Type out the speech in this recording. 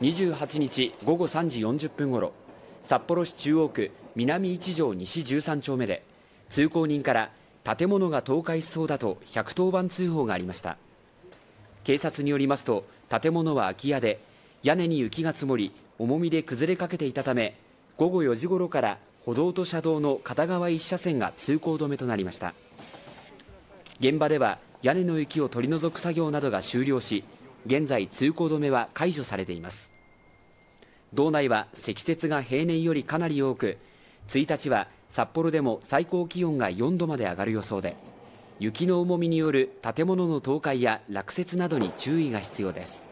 28日午後3時40分ごろ、札幌市中央区南一条西13丁目で、通行人から建物が倒壊しそうだと110番通報がありました。警察によりますと、建物は空き家で、屋根に雪が積もり、重みで崩れかけていたため、午後4時ごろから歩道と車道の片側1車線が通行止めとなりました。現場では屋根の雪を取り除く作業などが終了し、現在通行止めは解除されています道内は積雪が平年よりかなり多く1日は札幌でも最高気温が4度まで上がる予想で雪の重みによる建物の倒壊や落雪などに注意が必要です